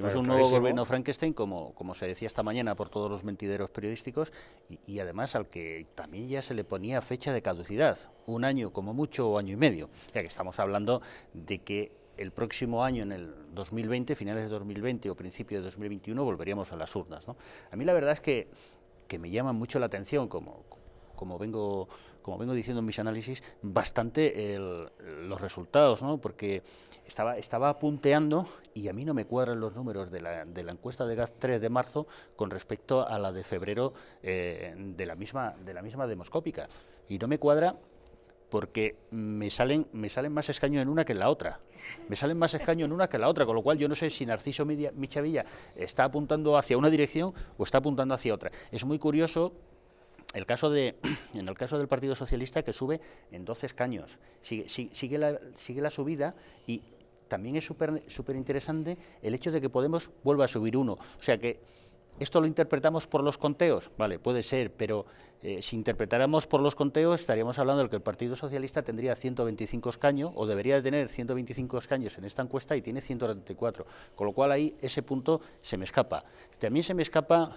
Tenemos un nuevo gobierno Frankenstein, como, como se decía esta mañana por todos los mentideros periodísticos, y, además al que también ya se le ponía fecha de caducidad, un año como mucho o año y medio. ya que estamos hablando de que el próximo año, en el 2020, finales de 2020 o principio de 2021, volveríamos a las urnas. A mí la verdad es que, que me llama mucho la atención como como vengo, como vengo diciendo en mis análisis, bastante los resultados, ¿no? porque estaba, estaba y a mí no me cuadran los números de la, de la encuesta de gas 3 de marzo con respecto a la de febrero eh, de, la misma, de la misma demoscópica. Y no me cuadra porque me salen, me salen más escaños en una que en la otra. Me salen más escaños en una que en la otra, con lo cual yo no sé si Narciso Michavilla está apuntando hacia una dirección o está apuntando hacia otra. Es muy curioso en el caso del Partido Socialista, que sube en 12 escaños, sigue, la, subida y también es súper interesante el hecho de que Podemos vuelva a subir uno. O sea que esto lo interpretamos por los conteos, vale, puede ser, pero eh, si interpretáramos por los conteos estaríamos hablando de que el Partido Socialista tendría 125 escaños o debería tener 125 escaños en esta encuesta y tiene 134, con lo cual ahí ese punto se me escapa. También se me escapa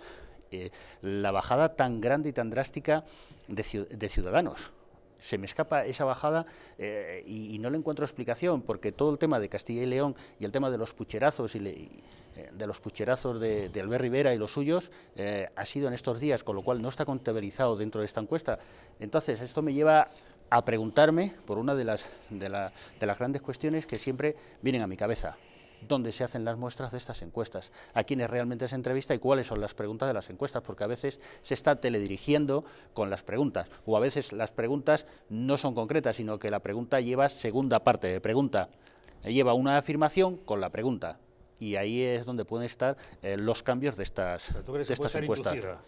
eh, la bajada tan grande y tan drástica de, Ciudadanos se me escapa esa bajada eh, y, no le encuentro explicación, porque todo el tema de Castilla y León y el tema de los pucherazos y, eh, de los pucherazos de, Albert Rivera y los suyos ha sido en estos días, con lo cual no está contabilizado dentro de esta encuesta. Entonces, esto me lleva a preguntarme por una de las, de las grandes cuestiones que siempre vienen a mi cabeza dónde se hacen las muestras de estas encuestas, a quiénes realmente se entrevista y cuáles son las preguntas de las encuestas, porque a veces se está teledirigiendo con las preguntas, o a veces las preguntas no son concretas, sino que la pregunta lleva segunda parte de pregunta, lleva una afirmación con la pregunta. Y ahí es donde pueden estar eh, los cambios de estas, de estas encuestas.